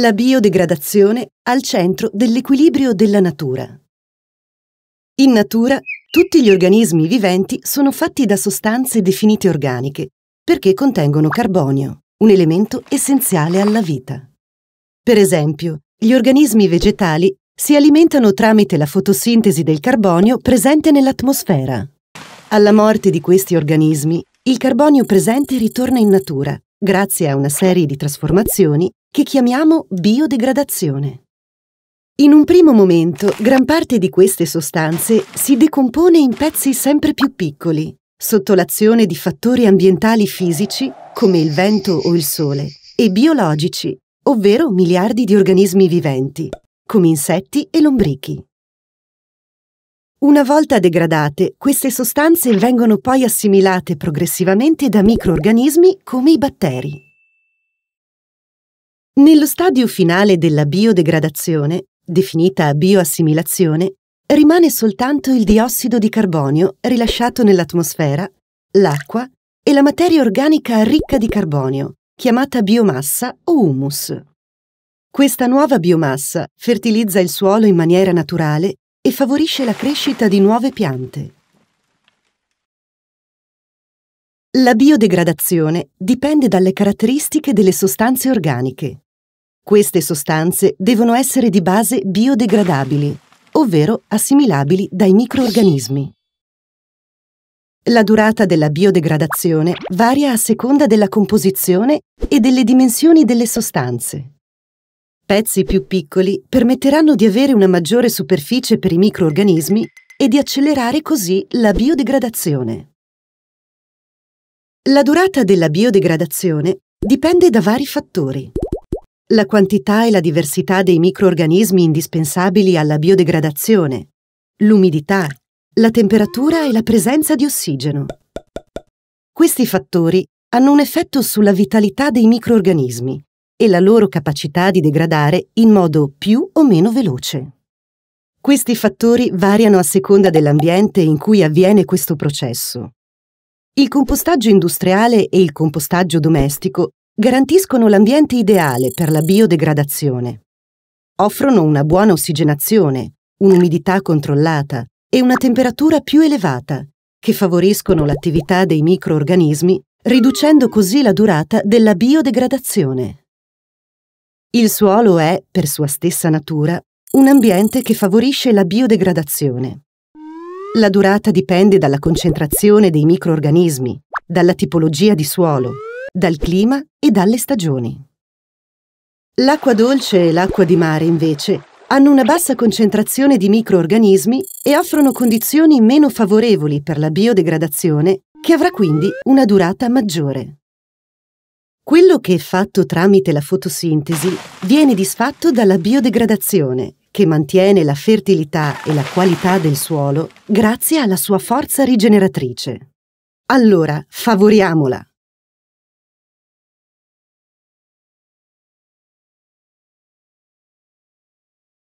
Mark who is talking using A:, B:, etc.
A: La biodegradazione al centro dell'equilibrio della natura. In natura tutti gli organismi viventi sono fatti da sostanze definite organiche perché contengono carbonio, un elemento essenziale alla vita. Per esempio, gli organismi vegetali si alimentano tramite la fotosintesi del carbonio presente nell'atmosfera. Alla morte di questi organismi, il carbonio presente ritorna in natura, grazie a una serie di trasformazioni che chiamiamo biodegradazione. In un primo momento, gran parte di queste sostanze si decompone in pezzi sempre più piccoli, sotto l'azione di fattori ambientali fisici, come il vento o il sole, e biologici, ovvero miliardi di organismi viventi, come insetti e lombrichi. Una volta degradate, queste sostanze vengono poi assimilate progressivamente da microorganismi come i batteri. Nello stadio finale della biodegradazione, definita bioassimilazione, rimane soltanto il diossido di carbonio rilasciato nell'atmosfera, l'acqua e la materia organica ricca di carbonio, chiamata biomassa o humus. Questa nuova biomassa fertilizza il suolo in maniera naturale e favorisce la crescita di nuove piante. La biodegradazione dipende dalle caratteristiche delle sostanze organiche. Queste sostanze devono essere di base biodegradabili, ovvero assimilabili dai microorganismi. La durata della biodegradazione varia a seconda della composizione e delle dimensioni delle sostanze. Pezzi più piccoli permetteranno di avere una maggiore superficie per i microorganismi e di accelerare così la biodegradazione. La durata della biodegradazione dipende da vari fattori la quantità e la diversità dei microorganismi indispensabili alla biodegradazione, l'umidità, la temperatura e la presenza di ossigeno. Questi fattori hanno un effetto sulla vitalità dei microorganismi e la loro capacità di degradare in modo più o meno veloce. Questi fattori variano a seconda dell'ambiente in cui avviene questo processo. Il compostaggio industriale e il compostaggio domestico garantiscono l'ambiente ideale per la biodegradazione. Offrono una buona ossigenazione, un'umidità controllata e una temperatura più elevata, che favoriscono l'attività dei microorganismi, riducendo così la durata della biodegradazione. Il suolo è, per sua stessa natura, un ambiente che favorisce la biodegradazione. La durata dipende dalla concentrazione dei microorganismi, dalla tipologia di suolo, dal clima e dalle stagioni. L'acqua dolce e l'acqua di mare, invece, hanno una bassa concentrazione di microorganismi e offrono condizioni meno favorevoli per la biodegradazione, che avrà quindi una durata maggiore. Quello che è fatto tramite la fotosintesi viene disfatto dalla biodegradazione, che mantiene la fertilità e la qualità del suolo grazie alla sua forza rigeneratrice. Allora, favoriamola!